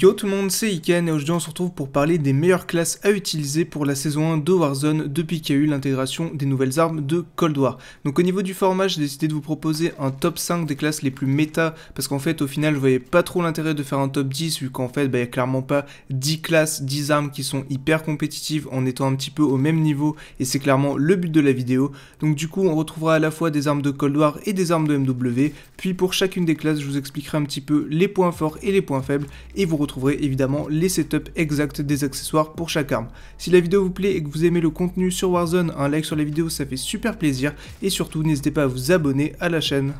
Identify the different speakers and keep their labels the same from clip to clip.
Speaker 1: Yo tout le monde, c'est Iken et aujourd'hui on se retrouve pour parler des meilleures classes à utiliser pour la saison 1 de Warzone depuis qu'il y a eu l'intégration des nouvelles armes de Cold War. Donc au niveau du format, j'ai décidé de vous proposer un top 5 des classes les plus méta parce qu'en fait au final je voyais pas trop l'intérêt de faire un top 10 vu qu'en fait il bah, n'y a clairement pas 10 classes, 10 armes qui sont hyper compétitives en étant un petit peu au même niveau et c'est clairement le but de la vidéo. Donc du coup on retrouvera à la fois des armes de Cold War et des armes de MW, puis pour chacune des classes je vous expliquerai un petit peu les points forts et les points faibles et vous trouverez évidemment les setups exacts des accessoires pour chaque arme. Si la vidéo vous plaît et que vous aimez le contenu sur Warzone, un like sur la vidéo ça fait super plaisir et surtout n'hésitez pas à vous abonner à la chaîne.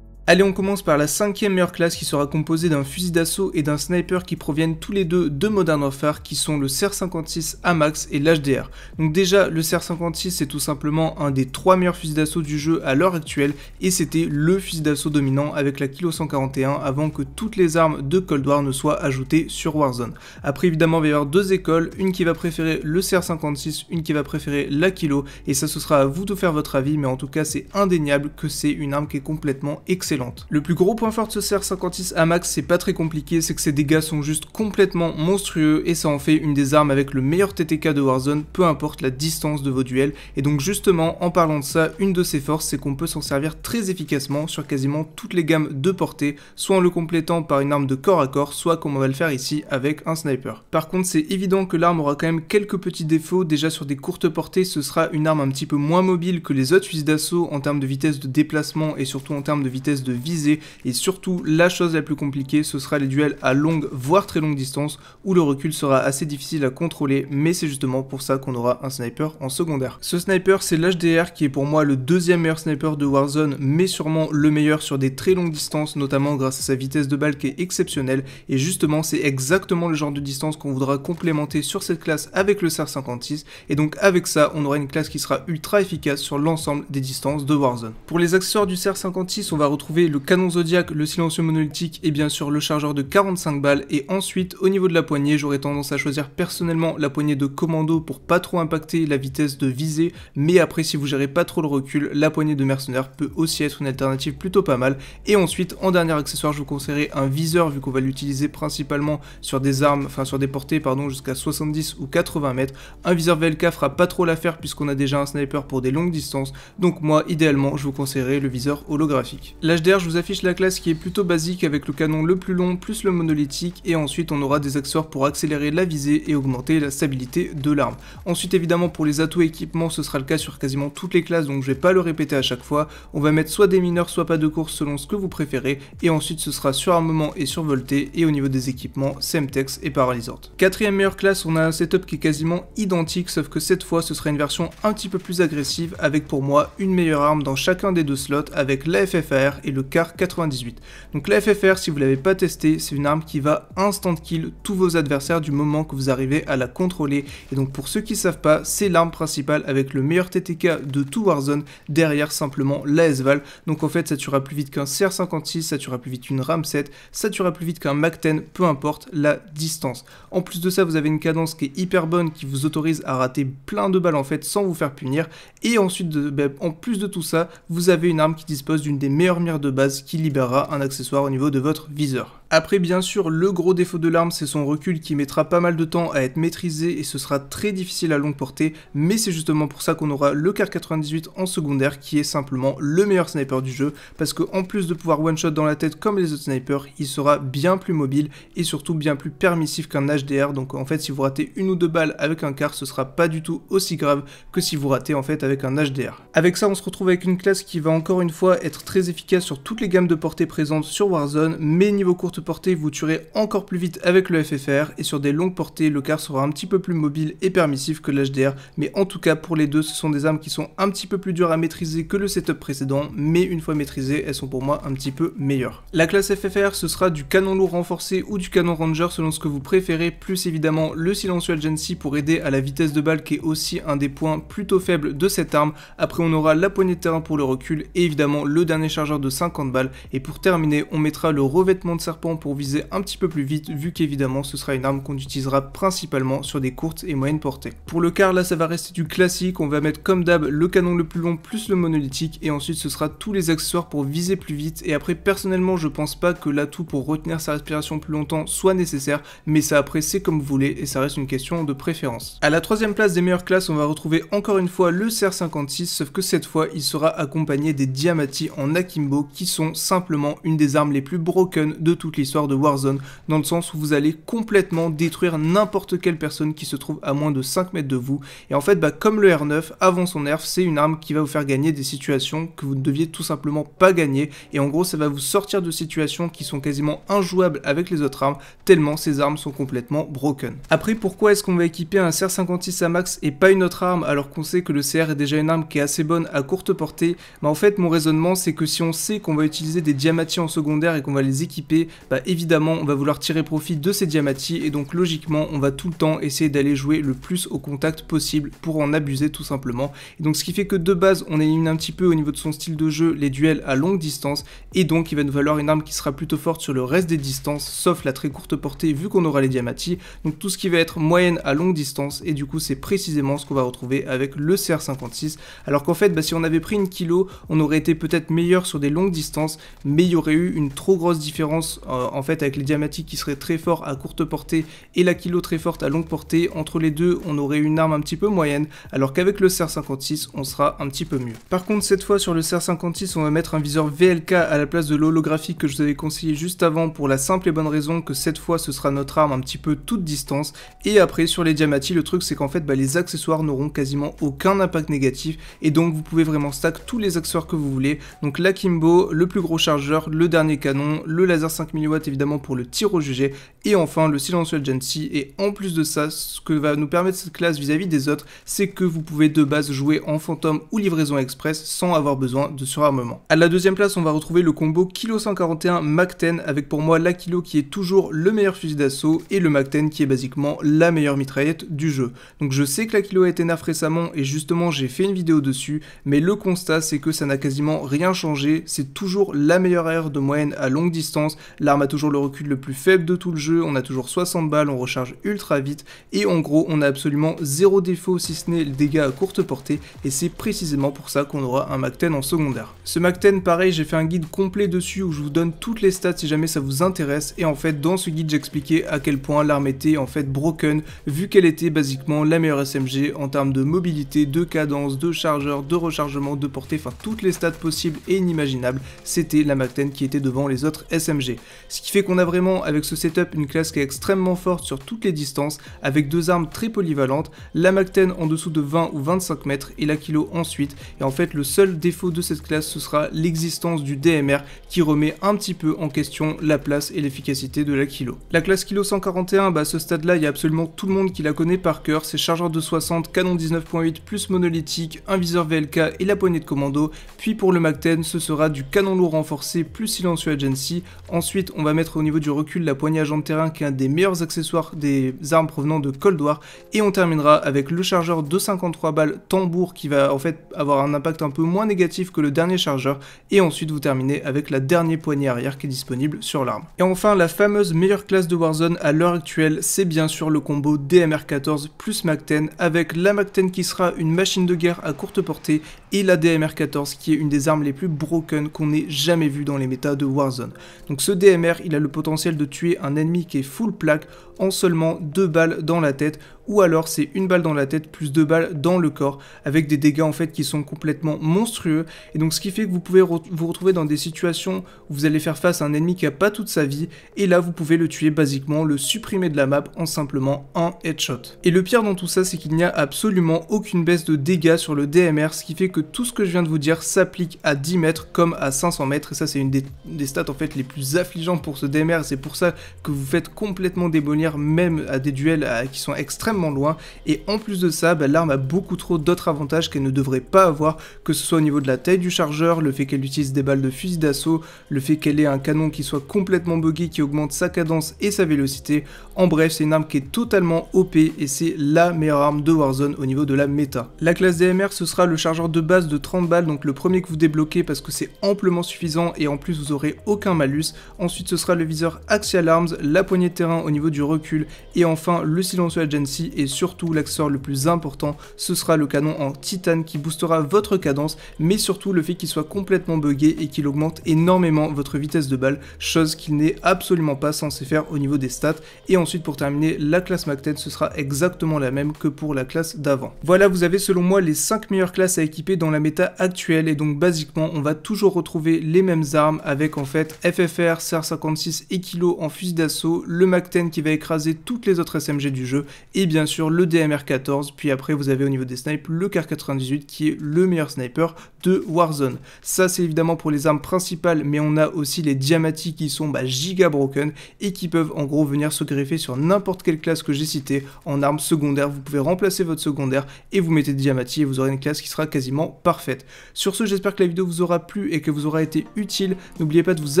Speaker 1: Allez, on commence par la cinquième meilleure classe qui sera composée d'un fusil d'assaut et d'un sniper qui proviennent tous les deux de Modern Warfare qui sont le CR56 AMAX et l'HDR. Donc déjà, le CR56 c'est tout simplement un des trois meilleurs fusils d'assaut du jeu à l'heure actuelle et c'était le fusil d'assaut dominant avec la Kilo 141 avant que toutes les armes de Cold War ne soient ajoutées sur Warzone. Après évidemment, il va y avoir deux écoles, une qui va préférer le CR56, une qui va préférer la Kilo et ça ce sera à vous de faire votre avis mais en tout cas c'est indéniable que c'est une arme qui est complètement excellente le plus gros point fort de ce CR56 Amax, c'est pas très compliqué, c'est que ses dégâts sont juste complètement monstrueux et ça en fait une des armes avec le meilleur TTK de Warzone, peu importe la distance de vos duels. Et donc justement, en parlant de ça, une de ses forces, c'est qu'on peut s'en servir très efficacement sur quasiment toutes les gammes de portée, soit en le complétant par une arme de corps à corps, soit comme on va le faire ici avec un sniper. Par contre, c'est évident que l'arme aura quand même quelques petits défauts, déjà sur des courtes portées, ce sera une arme un petit peu moins mobile que les autres fusils d'assaut en termes de vitesse de déplacement et surtout en termes de vitesse de de viser et surtout la chose la plus compliquée ce sera les duels à longue voire très longue distance où le recul sera assez difficile à contrôler mais c'est justement pour ça qu'on aura un sniper en secondaire. Ce sniper c'est l'HDR qui est pour moi le deuxième meilleur sniper de Warzone mais sûrement le meilleur sur des très longues distances notamment grâce à sa vitesse de balle qui est exceptionnelle et justement c'est exactement le genre de distance qu'on voudra complémenter sur cette classe avec le sr 56 et donc avec ça on aura une classe qui sera ultra efficace sur l'ensemble des distances de Warzone. Pour les accessoires du SR-56 on va retrouver le canon Zodiac, le silencieux monolithique et bien sûr le chargeur de 45 balles. Et ensuite, au niveau de la poignée, j'aurais tendance à choisir personnellement la poignée de commando pour pas trop impacter la vitesse de visée. Mais après, si vous gérez pas trop le recul, la poignée de mercenaire peut aussi être une alternative plutôt pas mal. Et ensuite, en dernier accessoire, je vous conseillerais un viseur vu qu'on va l'utiliser principalement sur des armes, enfin sur des portées, pardon, jusqu'à 70 ou 80 mètres. Un viseur VLK fera pas trop l'affaire puisqu'on a déjà un sniper pour des longues distances. Donc moi, idéalement, je vous conseillerais le viseur holographique. L'HD je vous affiche la classe qui est plutôt basique avec le canon le plus long plus le monolithique et ensuite on aura des accessoires pour accélérer la visée et augmenter la stabilité de l'arme. Ensuite évidemment pour les atouts équipements ce sera le cas sur quasiment toutes les classes donc je vais pas le répéter à chaque fois. On va mettre soit des mineurs soit pas de course selon ce que vous préférez et ensuite ce sera sur armement et sur volté et au niveau des équipements Semtex et paralysante. Quatrième meilleure classe on a un setup qui est quasiment identique sauf que cette fois ce sera une version un petit peu plus agressive avec pour moi une meilleure arme dans chacun des deux slots avec la FFR et le le car 98. Donc la FFR, si vous l'avez pas testé, c'est une arme qui va instant kill tous vos adversaires du moment que vous arrivez à la contrôler. Et donc pour ceux qui savent pas, c'est l'arme principale avec le meilleur TTK de tout Warzone derrière simplement la SVAL. Donc en fait, ça tuera plus vite qu'un CR56, ça tuera plus vite qu'une RAM 7, ça tuera plus vite qu'un Mac 10, peu importe la distance. En plus de ça, vous avez une cadence qui est hyper bonne qui vous autorise à rater plein de balles en fait sans vous faire punir. Et ensuite, de, ben, en plus de tout ça, vous avez une arme qui dispose d'une des meilleures mires de base qui libérera un accessoire au niveau de votre viseur. Après bien sûr, le gros défaut de l'arme c'est son recul qui mettra pas mal de temps à être maîtrisé et ce sera très difficile à longue portée, mais c'est justement pour ça qu'on aura le car 98 en secondaire qui est simplement le meilleur sniper du jeu, parce que en plus de pouvoir one-shot dans la tête comme les autres snipers, il sera bien plus mobile et surtout bien plus permissif qu'un HDR, donc en fait si vous ratez une ou deux balles avec un car, ce sera pas du tout aussi grave que si vous ratez en fait avec un HDR. Avec ça on se retrouve avec une classe qui va encore une fois être très efficace sur toutes les gammes de portée présentes sur Warzone, mais niveau courte portée, vous tuerez encore plus vite avec le FFR et sur des longues portées, le car sera un petit peu plus mobile et permissif que l'HDR. Mais en tout cas, pour les deux, ce sont des armes qui sont un petit peu plus dures à maîtriser que le setup précédent, mais une fois maîtrisées, elles sont pour moi un petit peu meilleures. La classe FFR, ce sera du canon lourd renforcé ou du canon ranger selon ce que vous préférez, plus évidemment le silencieux Gen pour aider à la vitesse de balle qui est aussi un des points plutôt faibles de cette arme. Après, on aura la poignée de terrain pour le recul et évidemment le dernier chargeur de 50 balles. Et pour terminer, on mettra le revêtement de serpent pour viser un petit peu plus vite vu qu'évidemment ce sera une arme qu'on utilisera principalement sur des courtes et moyennes portées. Pour le car là ça va rester du classique, on va mettre comme d'hab le canon le plus long plus le monolithique et ensuite ce sera tous les accessoires pour viser plus vite et après personnellement je pense pas que l'atout pour retenir sa respiration plus longtemps soit nécessaire mais ça après c'est comme vous voulez et ça reste une question de préférence. À la troisième place des meilleures classes on va retrouver encore une fois le CR56 sauf que cette fois il sera accompagné des Diamati en Akimbo qui sont simplement une des armes les plus broken de toute l'histoire de Warzone, dans le sens où vous allez complètement détruire n'importe quelle personne qui se trouve à moins de 5 mètres de vous. Et en fait, bah, comme le R9, avant son nerf, c'est une arme qui va vous faire gagner des situations que vous ne deviez tout simplement pas gagner. Et en gros, ça va vous sortir de situations qui sont quasiment injouables avec les autres armes, tellement ces armes sont complètement broken. Après, pourquoi est-ce qu'on va équiper un CR56 à max et pas une autre arme alors qu'on sait que le CR est déjà une arme qui est assez bonne à courte portée bah, en fait, mon raisonnement, c'est que si on sait qu'on va utiliser des diamatiers en secondaire et qu'on va les équiper, bah évidemment on va vouloir tirer profit de ces diamatis et donc logiquement on va tout le temps essayer d'aller jouer le plus au contact possible pour en abuser tout simplement. Et donc ce qui fait que de base on élimine un petit peu au niveau de son style de jeu les duels à longue distance et donc il va nous falloir une arme qui sera plutôt forte sur le reste des distances sauf la très courte portée vu qu'on aura les diamatis. Donc tout ce qui va être moyenne à longue distance et du coup c'est précisément ce qu'on va retrouver avec le CR56 alors qu'en fait bah, si on avait pris une kilo on aurait été peut-être meilleur sur des longues distances mais il y aurait eu une trop grosse différence euh, en fait avec les diamatiques qui seraient très forts à courte portée et la kilo très forte à longue portée, entre les deux on aurait une arme un petit peu moyenne, alors qu'avec le CR56 on sera un petit peu mieux. Par contre cette fois sur le CR56 on va mettre un viseur VLK à la place de l'holographique que je vous avais conseillé juste avant pour la simple et bonne raison que cette fois ce sera notre arme un petit peu toute distance et après sur les diamati le truc c'est qu'en fait bah, les accessoires n'auront quasiment aucun impact négatif et donc vous pouvez vraiment stack tous les accessoires que vous voulez donc la Kimbo, le plus gros chargeur, le dernier canon, le laser 5000 évidemment pour le tir au jugé, et enfin le silencieux agency, et en plus de ça, ce que va nous permettre cette classe vis-à-vis des autres, c'est que vous pouvez de base jouer en fantôme ou livraison express sans avoir besoin de surarmement. À la deuxième place, on va retrouver le combo Kilo 141 Mac 10, avec pour moi la Kilo qui est toujours le meilleur fusil d'assaut, et le Mac 10 qui est basiquement la meilleure mitraillette du jeu. Donc je sais que la Kilo a été nerf récemment, et justement j'ai fait une vidéo dessus, mais le constat c'est que ça n'a quasiment rien changé, c'est toujours la meilleure aire de moyenne à longue distance, la L'arme a toujours le recul le plus faible de tout le jeu, on a toujours 60 balles, on recharge ultra vite, et en gros on a absolument zéro défaut si ce n'est le dégât à courte portée, et c'est précisément pour ça qu'on aura un Mac 10 en secondaire. Ce Mac 10 pareil j'ai fait un guide complet dessus où je vous donne toutes les stats si jamais ça vous intéresse, et en fait dans ce guide j'expliquais à quel point l'arme était en fait broken, vu qu'elle était basiquement la meilleure SMG en termes de mobilité, de cadence, de chargeur, de rechargement, de portée, enfin toutes les stats possibles et inimaginables, c'était la Mac 10 qui était devant les autres SMG. Ce qui fait qu'on a vraiment avec ce setup une classe qui est extrêmement forte sur toutes les distances, avec deux armes très polyvalentes, la mac en dessous de 20 ou 25 mètres et la Kilo ensuite. Et en fait le seul défaut de cette classe ce sera l'existence du DMR qui remet un petit peu en question la place et l'efficacité de la Kilo. La classe Kilo 141, bah à ce stade là il y a absolument tout le monde qui la connaît par cœur, c'est chargeur de 60, canon 19.8 plus monolithique, un viseur VLK et la poignée de commando, puis pour le mac ce sera du canon lourd renforcé plus silencieux agency, ensuite on va mettre au niveau du recul la poignée agent de terrain qui est un des meilleurs accessoires des armes provenant de Cold War. Et on terminera avec le chargeur de 53 balles tambour qui va en fait avoir un impact un peu moins négatif que le dernier chargeur. Et ensuite vous terminez avec la dernière poignée arrière qui est disponible sur l'arme. Et enfin la fameuse meilleure classe de Warzone à l'heure actuelle c'est bien sûr le combo DMR14 plus MAC-10 avec la MAC-10 qui sera une machine de guerre à courte portée et la DMR14 qui est une des armes les plus broken qu'on ait jamais vu dans les méta de Warzone. Donc ce DMR il a le potentiel de tuer un ennemi qui est full plaque en seulement deux balles dans la tête ou alors c'est une balle dans la tête plus deux balles dans le corps avec des dégâts en fait qui sont complètement monstrueux et donc ce qui fait que vous pouvez vous retrouver dans des situations où vous allez faire face à un ennemi qui a pas toute sa vie et là vous pouvez le tuer basiquement, le supprimer de la map en simplement un headshot. Et le pire dans tout ça c'est qu'il n'y a absolument aucune baisse de dégâts sur le DMR ce qui fait que tout ce que je viens de vous dire s'applique à 10 mètres comme à 500 mètres et ça c'est une des, stats en fait les plus affligeantes pour ce DMR c'est pour ça que vous faites complètement démolir, même à des duels qui sont extrêmement loin, et en plus de ça, bah, l'arme a beaucoup trop d'autres avantages qu'elle ne devrait pas avoir, que ce soit au niveau de la taille du chargeur, le fait qu'elle utilise des balles de fusil d'assaut, le fait qu'elle ait un canon qui soit complètement buggy, qui augmente sa cadence et sa vélocité, en bref, c'est une arme qui est totalement OP, et c'est la meilleure arme de Warzone au niveau de la méta. La classe DMR, ce sera le chargeur de base de 30 balles, donc le premier que vous débloquez parce que c'est amplement suffisant et en plus vous aurez aucun malus. Ensuite, ce sera le viseur Axial Arms, la poignée de terrain au niveau du recul et enfin le silencieux agency et surtout l'accessoire le plus important, ce sera le canon en titane qui boostera votre cadence, mais surtout le fait qu'il soit complètement buggé et qu'il augmente énormément votre vitesse de balle, chose qu'il n'est absolument pas censé faire au niveau des stats. Et ensuite pour terminer, la classe Mac ce sera exactement la même que pour la classe d'avant. Voilà, vous avez selon moi les 5 meilleures classes à équiper dans la méta actuelle et donc basiquement on va toujours retrouver les mêmes armes avec en fait FFR, CR56 et Kilo en fusil d'assaut, le Mac qui va écraser toutes les autres SMG du jeu et bien bien sûr le DMR14, puis après vous avez au niveau des snipes le Car 98 qui est le meilleur sniper de Warzone. Ça c'est évidemment pour les armes principales, mais on a aussi les Diamatis qui sont bah, giga broken et qui peuvent en gros venir se greffer sur n'importe quelle classe que j'ai citée en armes secondaires. Vous pouvez remplacer votre secondaire et vous mettez Diamati et vous aurez une classe qui sera quasiment parfaite. Sur ce, j'espère que la vidéo vous aura plu et que vous aura été utile. N'oubliez pas de vous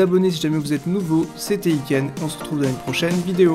Speaker 1: abonner si jamais vous êtes nouveau. C'était Iken, on se retrouve dans une prochaine vidéo.